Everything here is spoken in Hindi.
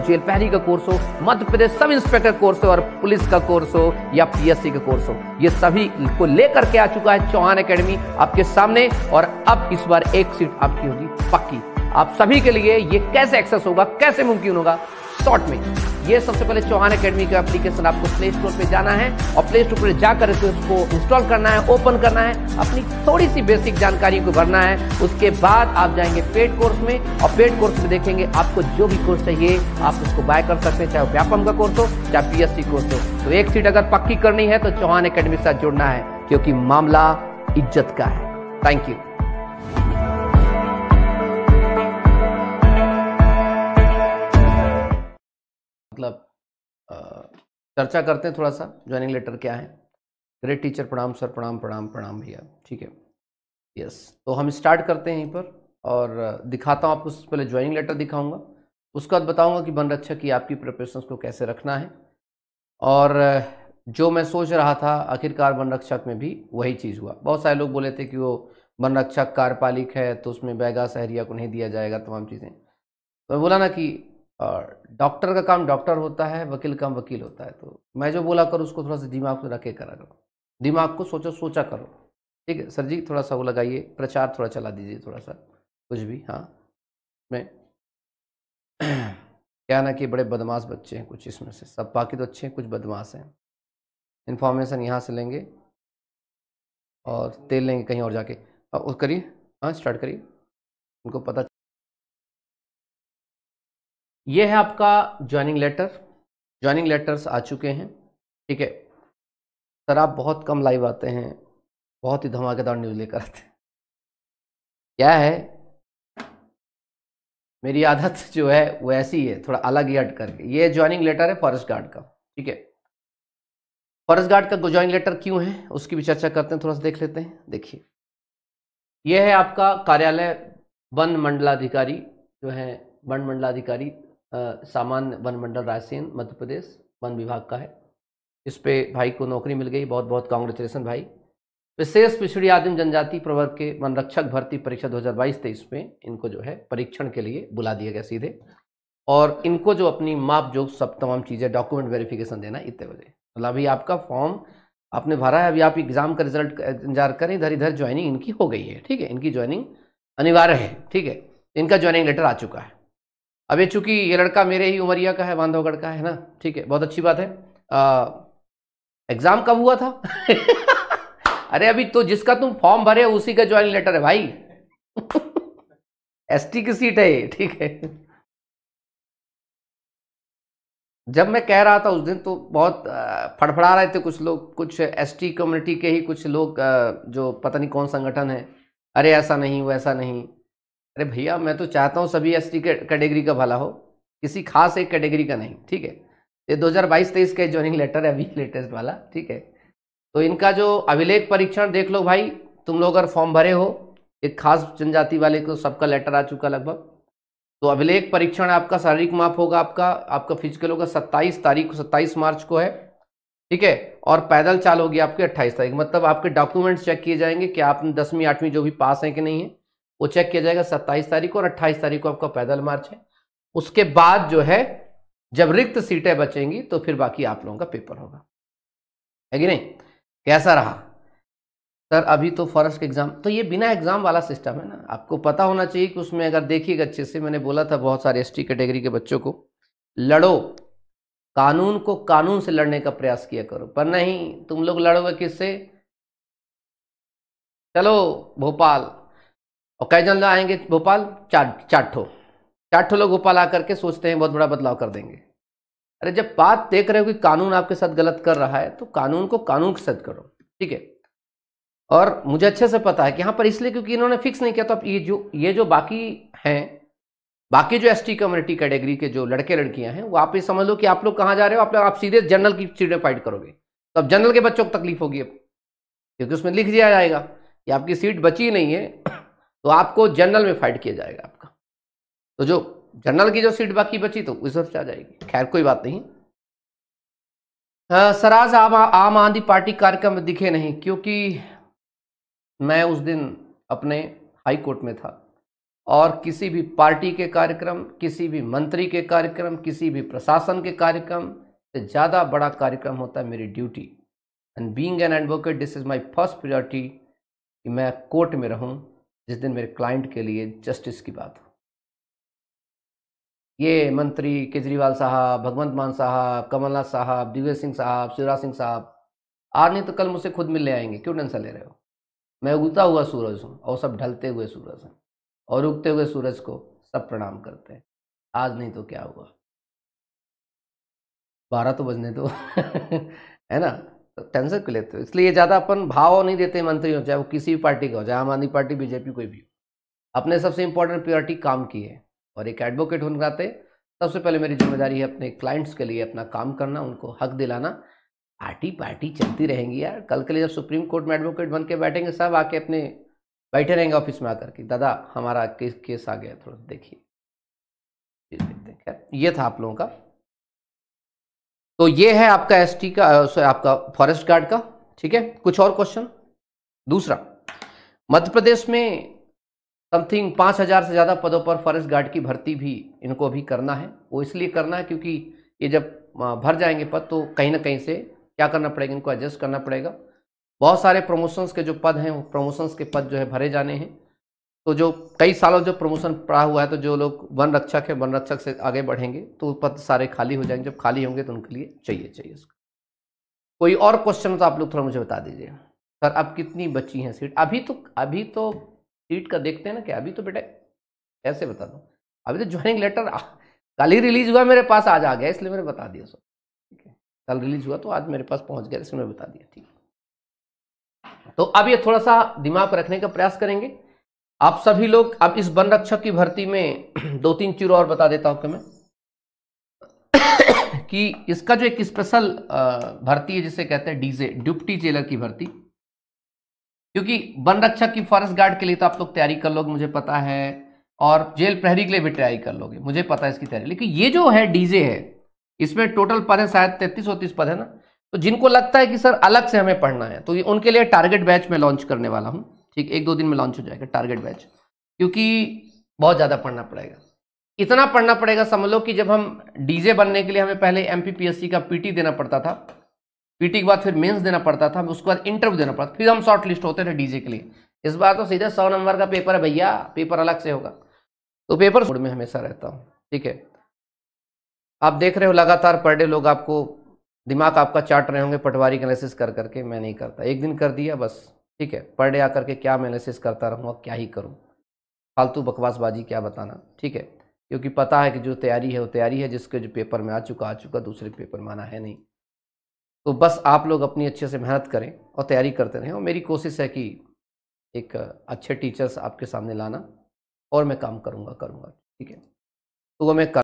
जेल पहरी का कोर्स हो मध्य प्रदेश सब इंस्पेक्टर कोर्स हो और पुलिस का कोर्स हो या पीएससी का कोर्स हो ये सभी को लेकर के आ चुका है चौहान एकेडमी आपके सामने और अब इस बार एक सीट आपकी होगी पक्की आप सभी के लिए ये कैसे एक्सेस होगा कैसे मुमकिन होगा शॉर्ट में ये सबसे पहले चौहान एकेडमी का एप्लीकेशन आपको प्ले स्टोर पे जाना है और प्ले स्टोर पर जाकर उसको इंस्टॉल करना है ओपन करना है अपनी थोड़ी सी बेसिक जानकारी को भरना है उसके बाद आप जाएंगे पेड कोर्स में और पेड कोर्स में देखेंगे आपको जो भी कोर्स चाहिए आप उसको बाय कर सकते हैं चाहे व्यापम का कोर्स हो चाहे पीएससी कोर्स हो तो एक सीट अगर पक्की करनी है तो चौहान अकेडमी के साथ जुड़ना है क्योंकि मामला इज्जत का है थैंक यू मतलब चर्चा करते हैं थोड़ा सा ज्वाइनिंग लेटर क्या है ग्रेट टीचर प्रणाम सर प्रणाम प्रणाम प्रणाम भैया ठीक है यस तो हम स्टार्ट करते हैं यहीं पर और दिखाता हूँ आपको सबसे पहले ज्वाइनिंग लेटर दिखाऊंगा उसके बाद बताऊंगा कि वन रक्षा की आपकी प्रिपरेशन को कैसे रखना है और जो मैं सोच रहा था आखिरकार वन रक्षक में भी वही चीज़ हुआ बहुत सारे लोग बोले थे कि वो वन रक्षक कार्यपालिक है तो उसमें बैगा सहरिया को नहीं दिया जाएगा तमाम चीज़ें तो मैं बोला ना कि और डॉक्टर का काम डॉक्टर होता है वकील का काम वकील होता है तो मैं जो बोला करूँ उसको थोड़ा सा दिमाग से रखे करा करो दिमाग को सोचो सोचा करो ठीक है सर जी थोड़ा सा वो लगाइए प्रचार थोड़ा चला दीजिए थोड़ा सा कुछ भी हाँ मैं क्या ना कि बड़े बदमाश बच्चे हैं कुछ इसमें से सब बाकी तो अच्छे हैं कुछ बदमाश हैं इन्फॉर्मेशन यहाँ से लेंगे और तेल लेंगे कहीं और जाके और करिए हाँ स्टार्ट करिए उनको पता यह है आपका ज्वाइनिंग लेटर ज्वाइनिंग लेटर्स आ चुके हैं ठीक है सर आप बहुत कम लाइव आते हैं बहुत ही धमाकेदार न्यूज़ लेकर आते हैं क्या है मेरी आदत जो है वो ऐसी है थोड़ा अलग ही हट करके ये ज्वाइनिंग लेटर है फॉरेस्ट गार्ड का ठीक है फॉरेस्ट गार्ड का ज्वाइनिंग लेटर क्यों है उसकी भी चर्चा करते हैं थोड़ा सा देख लेते हैं देखिए यह है आपका कार्यालय वन मंडलाधिकारी जो है वन मंडलाधिकारी सामान्य वनमंडल रायसेन मध्य प्रदेश वन विभाग का है इस पे भाई को नौकरी मिल गई बहुत बहुत कांग्रेचुलेसन भाई विशेष पिछड़ी आदिम जनजाति प्रवर्ग के वनरक्षक भर्ती परीक्षा 2022-23 में इनको जो है परीक्षण के लिए बुला दिया गया सीधे और इनको जो अपनी माप जो सब तमाम चीज़ें डॉक्यूमेंट वेरिफिकेशन देना इतने बजे मतलब अभी आपका फॉर्म आपने भरा है अभी आप एग्ज़ाम का रिजल्ट इंतजार करें इधर इधर ज्वाइनिंग इनकी हो गई है ठीक है इनकी ज्वाइनिंग अनिवार्य है ठीक है इनका ज्वाइनिंग लेटर आ चुका है अब ये चूंकि ये लड़का मेरे ही उमरिया का है बांधवगढ़ का है ना ठीक है बहुत अच्छी बात है एग्ज़ाम कब हुआ था अरे अभी तो जिसका तुम फॉर्म भरे उसी का ज्वाइन लेटर है भाई एसटी की सीट है ठीक है जब मैं कह रहा था उस दिन तो बहुत फड़फड़ा रहे थे कुछ लोग कुछ एसटी कम्युनिटी के ही कुछ लोग जो पता नहीं कौन संगठन है अरे ऐसा नहीं वो ऐसा नहीं अरे भैया मैं तो चाहता हूँ सभी एस टी कैटेगरी का भला हो किसी खास एक कैटेगरी का नहीं ठीक है ये 2022-23 का ज्वाइनिंग लेटर है अभी लेटेस्ट वाला ठीक है तो इनका जो अभिलेख परीक्षण देख लो भाई तुम लोग अगर फॉर्म भरे हो एक खास जनजाति वाले को सबका लेटर आ चुका लगभग तो अभिलेख परीक्षण आपका शारीरिक माप होगा आपका आपका फिजिकल होगा सत्ताईस तारीख को सत्ताईस मार्च को है ठीक है और पैदल चाल होगी आपकी अट्ठाईस तारीख मतलब आपके डॉक्यूमेंट्स चेक किए जाएंगे कि आपने दसवीं आठवीं जो भी पास हैं कि नहीं है वो चेक किया जाएगा सत्ताईस तारीख को और अट्ठाईस तारीख को आपका पैदल मार्च है उसके बाद जो है जब रिक्त सीटें बचेंगी तो फिर बाकी आप लोगों का पेपर होगा है कि नहीं कैसा रहा सर अभी तो फॉरेस्ट एग्जाम तो ये बिना एग्जाम वाला सिस्टम है ना आपको पता होना चाहिए कि उसमें अगर देखिएगा अच्छे से मैंने बोला था बहुत सारे एसटी कैटेगरी के बच्चों को लड़ो कानून को कानून से लड़ने का प्रयास किया करो पर नहीं तुम लोग लड़ोगे किससे चलो भोपाल और कई जन आएंगे भोपाल चार चार ठो चार ठो लोग भोपाल आकर के सोचते हैं बहुत बड़ा बदलाव कर देंगे अरे जब बात देख रहे हो कि कानून आपके साथ गलत कर रहा है तो कानून को कानून के साथ करो ठीक है और मुझे अच्छे से पता है कि यहाँ पर इसलिए क्योंकि इन्होंने फिक्स नहीं किया तो अब ये जो ये जो बाकी हैं बाकी जो एसटी कम्युनिटी कैटेगरी के जो लड़के लड़कियां हैं वो आप ये समझ लो कि आप लोग कहाँ जा रहे हो आप लोग आप सीधे जनरल की सीटें फाइट करोगे तो अब जनरल के बच्चों को तकलीफ होगी अब क्योंकि उसमें लिख दिया जाएगा कि आपकी सीट बची नहीं है तो आपको जनरल में फाइट किया जाएगा आपका तो जो जनरल की जो सीट बाकी बची तो उस आ जाएगी खैर कोई बात नहीं सराज आम आम आदमी पार्टी कार्यक्रम में दिखे नहीं क्योंकि मैं उस दिन अपने हाई कोर्ट में था और किसी भी पार्टी के कार्यक्रम किसी भी मंत्री के कार्यक्रम किसी भी प्रशासन के कार्यक्रम से ज़्यादा बड़ा कार्यक्रम होता है मेरी duty and being an advocate this is my first priority कि मैं कोर्ट में रहूं जिस दिन मेरे क्लाइंट के लिए जस्टिस की बात हो ये मंत्री केजरीवाल साहब भगवंत मान साहब कमलनाथ साहब दिग्विजय सिंह साहब शिवराज सिंह साहब आज नहीं तो कल मुझसे खुद मिलने आएंगे क्यों टेंशन ले रहे हो मैं उगता हुआ सूरज हूँ और सब ढलते हुए सूरज हैं और उगते हुए सूरज को सब प्रणाम करते हैं आज नहीं तो क्या हुआ बारह तो बजने दो है ना टेंशन को लेते हो इसलिए ज़्यादा अपन भाव नहीं देते मंत्रियों चाहे वो किसी भी पार्टी का हो चाहे आम आदमी पार्टी बीजेपी कोई भी हो अपने सबसे इंपॉर्टेंट प्योरिटी काम की है और एक एडवोकेट होने नाते सबसे पहले मेरी जिम्मेदारी है अपने क्लाइंट्स के लिए अपना काम करना उनको हक दिलाना पार्टी पार्टी चलती रहेंगी यार कल के लिए जब सुप्रीम कोर्ट में एडवोकेट बन के बैठेंगे सब आके अपने बैठे रहेंगे ऑफिस में आकर के दादा हमारा केस केस आ गया थोड़ा देखिए ये था आप लोगों का तो ये है आपका एसटी का आपका फॉरेस्ट गार्ड का ठीक है कुछ और क्वेश्चन दूसरा मध्य प्रदेश में समथिंग पांच हज़ार से ज़्यादा पदों पर फॉरेस्ट गार्ड की भर्ती भी इनको अभी करना है वो इसलिए करना है क्योंकि ये जब भर जाएंगे पद तो कहीं ना कहीं से क्या करना पड़ेगा इनको एडजस्ट करना पड़ेगा बहुत सारे प्रमोशंस के जो पद हैं वो प्रमोशंस के पद जो है भरे जाने हैं तो जो कई सालों जो प्रमोशन पड़ा हुआ है तो जो लोग वन रक्षक है वन रक्षक से आगे बढ़ेंगे तो पद सारे खाली हो जाएंगे जब खाली होंगे तो उनके लिए चाहिए चाहिए उसको कोई और क्वेश्चन तो आप लोग थोड़ा मुझे बता दीजिए सर अब कितनी बची हैं सीट अभी तो अभी तो सीट का देखते हैं ना कि अभी तो बेटे ऐसे बता दो अभी तो ज्वाइनिंग लेटर कल ही रिलीज हुआ मेरे पास आज आ गया इसलिए मैंने बता दिया सर ठीक है कल रिलीज हुआ तो आज मेरे पास पहुंच गया इसलिए मैंने बता दिया ठीक है तो अब ये थोड़ा सा दिमाग रखने का प्रयास करेंगे आप सभी लोग अब इस वन रक्षक की भर्ती में दो तीन चीज़ और बता देता हूं कि मैं कि इसका जो एक स्पेशल भर्ती है जिसे कहते हैं डीजे डिप्टी जेलर की भर्ती क्योंकि वन रक्षक की फॉरेस्ट गार्ड के लिए तो आप लोग तैयारी कर लोगे मुझे पता है और जेल प्रहरी के लिए भी तैयारी कर लोगे मुझे पता है इसकी तैयारी लेकिन ये जो है डीजे है इसमें टोटल पद है शायद तैतीस उनतीस पद है ना तो जिनको लगता है कि सर अलग से हमें पढ़ना है तो उनके लिए टारगेट बैच में लॉन्च करने वाला हूँ ठीक एक दो दिन में लॉन्च हो जाएगा टारगेट बैच क्योंकि बहुत ज़्यादा पढ़ना पड़ेगा इतना पढ़ना पड़ेगा समझ लो कि जब हम डीजे बनने के लिए हमें पहले एम का पीटी देना पड़ता था पीटी के बाद फिर मेंस देना पड़ता था उसके बाद इंटरव्यू देना पड़ता फिर हम शॉर्ट लिस्ट होते थे डीजे के लिए इस बार तो सीधे सौ नंबर का पेपर है भैया पेपर अलग से होगा तो पेपर में हमेशा रहता हूँ ठीक है आप देख रहे हो लगातार पर डे लोग आपको दिमाग आपका चाट रहे होंगे पटवारी एनालिसिस कर करके मैं नहीं करता एक दिन कर दिया बस ठीक है पर डे आकर के क्या मैं एनालिसिस करता रहूँगा क्या ही करूँ फालतू बकवासबाजी क्या बताना ठीक है क्योंकि पता है कि जो तैयारी है वो तैयारी है जिसके जो पेपर में आ चुका आ चुका दूसरे पेपर में आना है नहीं तो बस आप लोग अपनी अच्छे से मेहनत करें और तैयारी करते रहें और मेरी कोशिश है कि एक अच्छे टीचर्स आपके सामने लाना और मैं काम करूँगा करूँगा ठीक है तो वो मैं कर